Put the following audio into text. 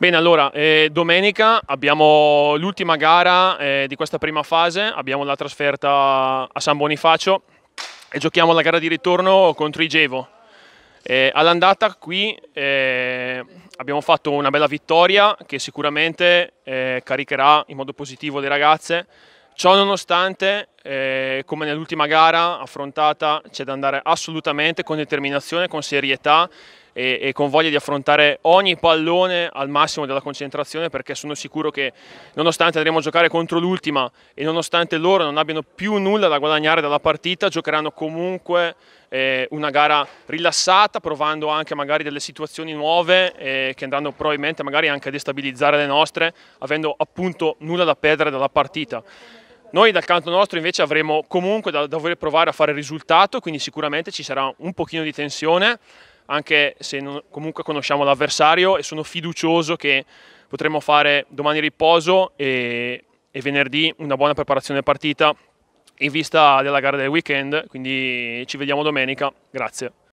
Bene, allora, eh, domenica abbiamo l'ultima gara eh, di questa prima fase, abbiamo la trasferta a San Bonifacio e giochiamo la gara di ritorno contro Igevo. Eh, all'andata qui eh, abbiamo fatto una bella vittoria che sicuramente eh, caricherà in modo positivo le ragazze. Ciò nonostante, eh, come nell'ultima gara affrontata, c'è da andare assolutamente con determinazione, con serietà e, e, con voglia di affrontare ogni pallone al massimo della concentrazione perché sono sicuro che nonostante andremo a giocare contro l'ultima e nonostante loro non abbiano più nulla da guadagnare dalla partita, giocheranno comunque eh, una gara rilassata, provando anche magari delle situazioni nuove eh, che andranno probabilmente magari anche a destabilizzare le nostre, avendo appunto nulla da perdere dalla partita. Noi dal canto nostro invece avremo comunque da dover provare a fare risultato, quindi sicuramente ci sarà un pochino di tensione, anche se non, comunque conosciamo l'avversario e sono fiducioso che potremo fare domani riposo e, e venerdì una buona preparazione partita in vista della gara del weekend, quindi ci vediamo domenica, grazie.